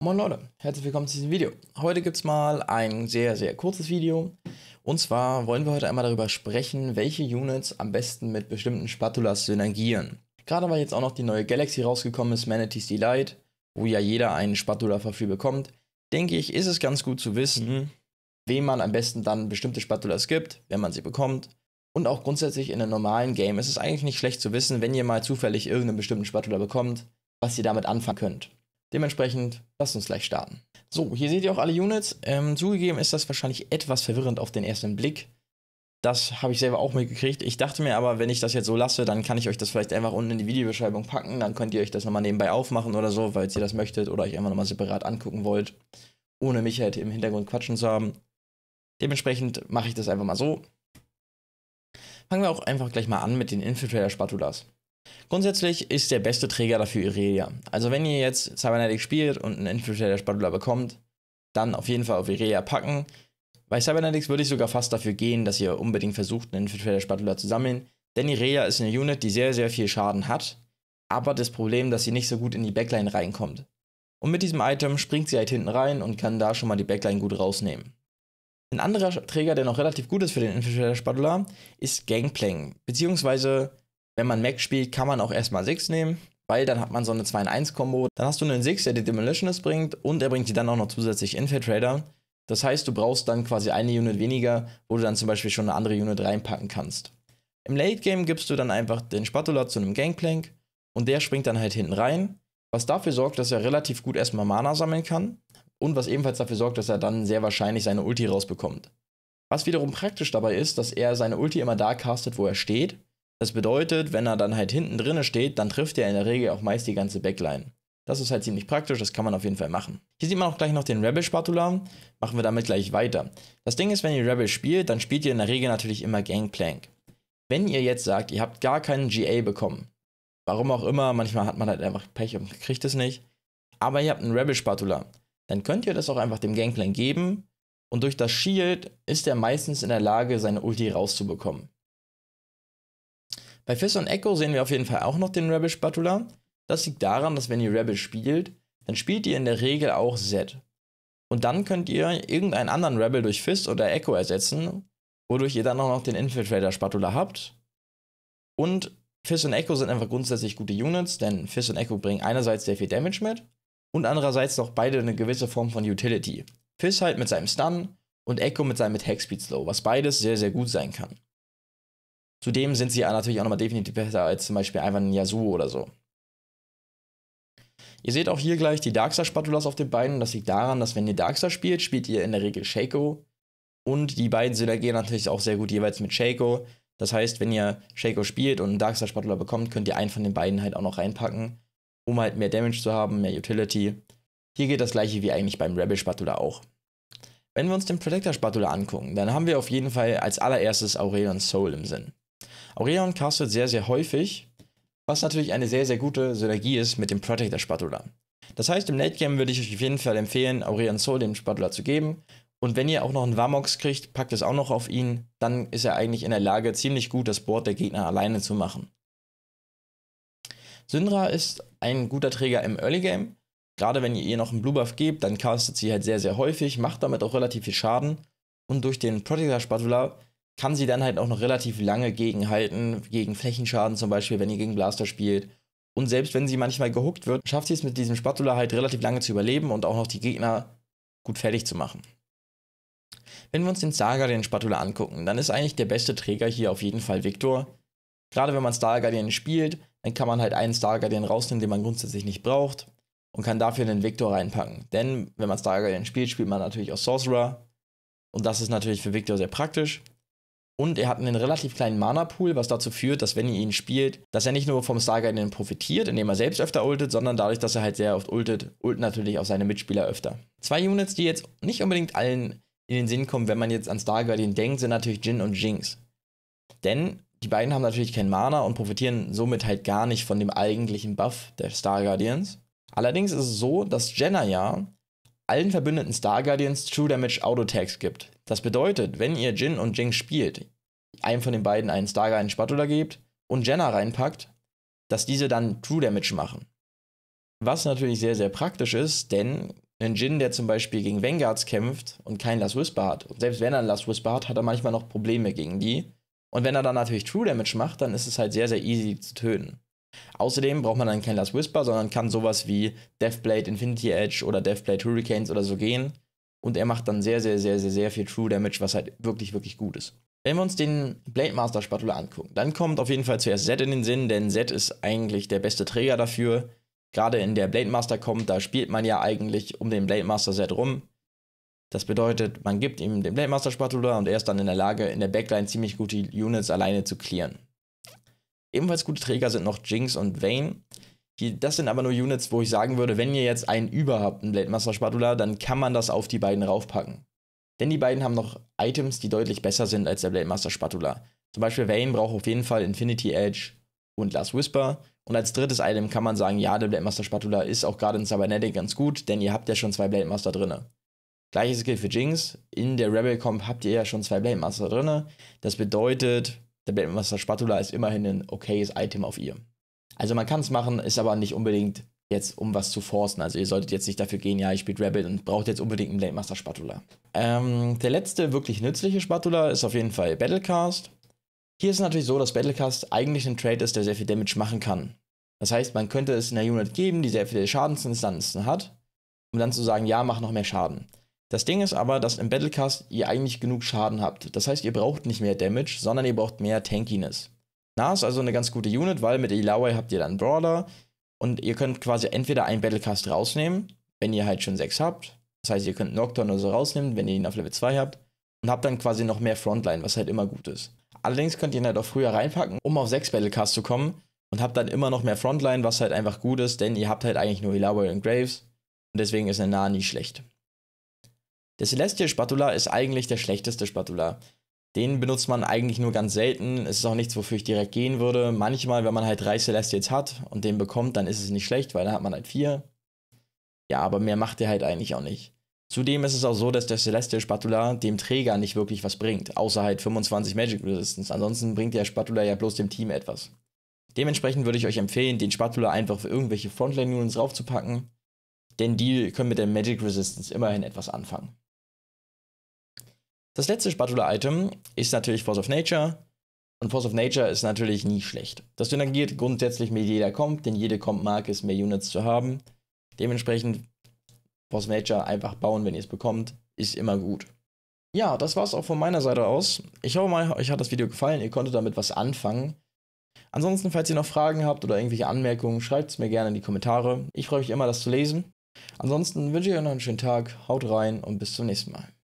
Moin Leute, herzlich willkommen zu diesem Video. Heute gibt es mal ein sehr, sehr kurzes Video. Und zwar wollen wir heute einmal darüber sprechen, welche Units am besten mit bestimmten Spatulas synergieren. Gerade weil jetzt auch noch die neue Galaxy rausgekommen ist, Manatee's Delight, wo ja jeder einen Spatula verfügbar bekommt, denke ich, ist es ganz gut zu wissen, mhm. wem man am besten dann bestimmte Spatulas gibt, wenn man sie bekommt. Und auch grundsätzlich in einem normalen Game ist es eigentlich nicht schlecht zu wissen, wenn ihr mal zufällig irgendeinen bestimmten Spatula bekommt, was ihr damit anfangen könnt. Dementsprechend lasst uns gleich starten. So, hier seht ihr auch alle Units. Ähm, zugegeben ist das wahrscheinlich etwas verwirrend auf den ersten Blick. Das habe ich selber auch mitgekriegt. Ich dachte mir aber, wenn ich das jetzt so lasse, dann kann ich euch das vielleicht einfach unten in die Videobeschreibung packen. Dann könnt ihr euch das nochmal nebenbei aufmachen oder so, falls ihr das möchtet oder euch einfach nochmal separat angucken wollt, ohne mich halt im Hintergrund quatschen zu haben. Dementsprechend mache ich das einfach mal so. Fangen wir auch einfach gleich mal an mit den Infiltrator-Spatulas. Grundsätzlich ist der beste Träger dafür Irelia. Also wenn ihr jetzt Cybernetic spielt und einen Infiltrator Spatula bekommt, dann auf jeden Fall auf Irelia packen. Bei Cybernetics würde ich sogar fast dafür gehen, dass ihr unbedingt versucht, einen Infiltrator Spatula zu sammeln, denn Irelia ist eine Unit, die sehr, sehr viel Schaden hat, aber das Problem, dass sie nicht so gut in die Backline reinkommt. Und mit diesem Item springt sie halt hinten rein und kann da schon mal die Backline gut rausnehmen. Ein anderer Träger, der noch relativ gut ist für den Infiltrator Spatula, ist Gangplank, beziehungsweise wenn man Mac spielt, kann man auch erstmal 6 nehmen, weil dann hat man so eine 2 in 1 Combo. Dann hast du einen 6, der die Demolitionist bringt und er bringt dir dann auch noch zusätzlich Infiltrator. Das heißt, du brauchst dann quasi eine Unit weniger, wo du dann zum Beispiel schon eine andere Unit reinpacken kannst. Im Late Game gibst du dann einfach den Spatula zu einem Gangplank und der springt dann halt hinten rein, was dafür sorgt, dass er relativ gut erstmal Mana sammeln kann und was ebenfalls dafür sorgt, dass er dann sehr wahrscheinlich seine Ulti rausbekommt. Was wiederum praktisch dabei ist, dass er seine Ulti immer da castet, wo er steht das bedeutet, wenn er dann halt hinten drinne steht, dann trifft er in der Regel auch meist die ganze Backline. Das ist halt ziemlich praktisch, das kann man auf jeden Fall machen. Hier sieht man auch gleich noch den Rebel-Spatula, machen wir damit gleich weiter. Das Ding ist, wenn ihr Rebel spielt, dann spielt ihr in der Regel natürlich immer Gangplank. Wenn ihr jetzt sagt, ihr habt gar keinen GA bekommen, warum auch immer, manchmal hat man halt einfach Pech und kriegt es nicht, aber ihr habt einen Rebel-Spatula, dann könnt ihr das auch einfach dem Gangplank geben und durch das Shield ist er meistens in der Lage, seine Ulti rauszubekommen. Bei Fizz und Echo sehen wir auf jeden Fall auch noch den Rebel Spatula. Das liegt daran, dass wenn ihr Rebel spielt, dann spielt ihr in der Regel auch Zed. Und dann könnt ihr irgendeinen anderen Rebel durch Fist oder Echo ersetzen, wodurch ihr dann auch noch den Infiltrator Spatula habt. Und Fist und Echo sind einfach grundsätzlich gute Units, denn Fist und Echo bringen einerseits sehr viel Damage mit und andererseits noch beide eine gewisse Form von Utility. Fist halt mit seinem Stun und Echo mit seinem Attack Speed Slow, was beides sehr, sehr gut sein kann. Zudem sind sie natürlich auch nochmal definitiv besser als zum Beispiel einfach ein Yasuo oder so. Ihr seht auch hier gleich die Darkstar-Spatulas auf den Beinen. Das liegt daran, dass wenn ihr Darkstar spielt, spielt ihr in der Regel Shaco. Und die beiden synergieren natürlich auch sehr gut jeweils mit Shaco. Das heißt, wenn ihr Shaco spielt und einen Darkstar-Spatula bekommt, könnt ihr einen von den beiden halt auch noch reinpacken, um halt mehr Damage zu haben, mehr Utility. Hier geht das gleiche wie eigentlich beim Rebel-Spatula auch. Wenn wir uns den Protector-Spatula angucken, dann haben wir auf jeden Fall als allererstes Aurelion Soul im Sinn. Aurelion castet sehr, sehr häufig, was natürlich eine sehr, sehr gute Synergie ist mit dem Protector Spatula. Das heißt, im Late Game würde ich euch auf jeden Fall empfehlen, Aurelion Soul dem Spatula zu geben. Und wenn ihr auch noch einen Warmox kriegt, packt es auch noch auf ihn, dann ist er eigentlich in der Lage, ziemlich gut das Board der Gegner alleine zu machen. Syndra ist ein guter Träger im Early Game. Gerade wenn ihr ihr noch einen Blue Buff gebt, dann castet sie halt sehr, sehr häufig, macht damit auch relativ viel Schaden. Und durch den Protector Spatula kann sie dann halt auch noch relativ lange gegenhalten, gegen Flächenschaden zum Beispiel, wenn ihr gegen Blaster spielt. Und selbst wenn sie manchmal gehuckt wird, schafft sie es mit diesem Spatula halt relativ lange zu überleben und auch noch die Gegner gut fertig zu machen. Wenn wir uns den Starguardian Spatula angucken, dann ist eigentlich der beste Träger hier auf jeden Fall Victor. Gerade wenn man Starguardian spielt, dann kann man halt einen Starguardian rausnehmen, den man grundsätzlich nicht braucht und kann dafür einen Victor reinpacken. Denn wenn man Starguardian spielt, spielt man natürlich auch Sorcerer und das ist natürlich für Victor sehr praktisch. Und er hat einen relativ kleinen Mana-Pool, was dazu führt, dass wenn ihr ihn spielt, dass er nicht nur vom Starguardian profitiert, indem er selbst öfter ultet, sondern dadurch, dass er halt sehr oft ultet, ulten natürlich auch seine Mitspieler öfter. Zwei Units, die jetzt nicht unbedingt allen in den Sinn kommen, wenn man jetzt an Starguardian denkt, sind natürlich Jin und Jinx. Denn die beiden haben natürlich keinen Mana und profitieren somit halt gar nicht von dem eigentlichen Buff der Starguardians. Allerdings ist es so, dass Jenna ja allen verbündeten Star Guardians True Damage Auto Tags gibt. Das bedeutet, wenn ihr Jin und Jing spielt, einem von den beiden einen Star Guardian Spatula gebt und Jenna reinpackt, dass diese dann True Damage machen. Was natürlich sehr, sehr praktisch ist, denn ein Jin, der zum Beispiel gegen Vanguards kämpft und keinen Last Whisper hat, und selbst wenn er einen Last Whisper hat, hat er manchmal noch Probleme gegen die. Und wenn er dann natürlich True Damage macht, dann ist es halt sehr, sehr easy zu töten. Außerdem braucht man dann kein Last Whisper, sondern kann sowas wie Deathblade Infinity Edge oder Deathblade Hurricanes oder so gehen. Und er macht dann sehr, sehr, sehr, sehr, sehr viel True Damage, was halt wirklich, wirklich gut ist. Wenn wir uns den Blade Master Spatula angucken, dann kommt auf jeden Fall zuerst Zed in den Sinn, denn Zed ist eigentlich der beste Träger dafür. Gerade in der Blade Master kommt, da spielt man ja eigentlich um den Blade Master Zed rum. Das bedeutet, man gibt ihm den Blade Master Spatula und er ist dann in der Lage, in der Backline ziemlich gute Units alleine zu clearen. Ebenfalls gute Träger sind noch Jinx und Vayne. Das sind aber nur Units, wo ich sagen würde, wenn ihr jetzt einen über habt, einen Blade Master Spatula, dann kann man das auf die beiden raufpacken. Denn die beiden haben noch Items, die deutlich besser sind als der Blade Master Spatula. Zum Beispiel Vayne braucht auf jeden Fall Infinity Edge und Last Whisper. Und als drittes Item kann man sagen, ja, der Blade Master Spatula ist auch gerade in Cybernetic ganz gut, denn ihr habt ja schon zwei Blade Master drinne. Gleiches gilt für Jinx. In der Rebel Comp habt ihr ja schon zwei Blade Master drinne. Das bedeutet, der Blademaster Spatula ist immerhin ein okayes Item auf ihr. Also man kann es machen, ist aber nicht unbedingt jetzt, um was zu forcen. Also ihr solltet jetzt nicht dafür gehen, ja, ich spiele Rabbit und braucht jetzt unbedingt einen Blademaster Spatula. Ähm, der letzte wirklich nützliche Spatula ist auf jeden Fall Battlecast. Hier ist es natürlich so, dass Battlecast eigentlich ein Trade ist, der sehr viel Damage machen kann. Das heißt, man könnte es in der Unit geben, die sehr viele Schadensinstanzen hat, um dann zu sagen, ja, mach noch mehr Schaden. Das Ding ist aber, dass im Battlecast ihr eigentlich genug Schaden habt. Das heißt, ihr braucht nicht mehr Damage, sondern ihr braucht mehr Tankiness. Na, ist also eine ganz gute Unit, weil mit Elawai habt ihr dann Brawler und ihr könnt quasi entweder einen Battlecast rausnehmen, wenn ihr halt schon 6 habt. Das heißt, ihr könnt Nocturne oder so rausnehmen, wenn ihr ihn auf Level 2 habt. Und habt dann quasi noch mehr Frontline, was halt immer gut ist. Allerdings könnt ihr ihn halt auch früher reinpacken, um auf 6 Battlecast zu kommen. Und habt dann immer noch mehr Frontline, was halt einfach gut ist, denn ihr habt halt eigentlich nur Elawai und Graves. Und deswegen ist eine Nah nie schlecht. Der Celestial Spatula ist eigentlich der schlechteste Spatula. Den benutzt man eigentlich nur ganz selten. Es ist auch nichts, wofür ich direkt gehen würde. Manchmal, wenn man halt drei Celestials hat und den bekommt, dann ist es nicht schlecht, weil dann hat man halt vier. Ja, aber mehr macht der halt eigentlich auch nicht. Zudem ist es auch so, dass der Celestial Spatula dem Träger nicht wirklich was bringt, außer halt 25 Magic Resistance. Ansonsten bringt der Spatula ja bloß dem Team etwas. Dementsprechend würde ich euch empfehlen, den Spatula einfach für irgendwelche Frontline-Units draufzupacken, denn die können mit der Magic Resistance immerhin etwas anfangen. Das letzte Spatula-Item ist natürlich Force of Nature. Und Force of Nature ist natürlich nie schlecht. Das synergiert grundsätzlich mit jeder Comp, denn jede Comp mag es, mehr Units zu haben. Dementsprechend Force of Nature einfach bauen, wenn ihr es bekommt, ist immer gut. Ja, das war's auch von meiner Seite aus. Ich hoffe mal, euch hat das Video gefallen, ihr konntet damit was anfangen. Ansonsten, falls ihr noch Fragen habt oder irgendwelche Anmerkungen, schreibt es mir gerne in die Kommentare. Ich freue mich immer, das zu lesen. Ansonsten wünsche ich euch noch einen schönen Tag, haut rein und bis zum nächsten Mal.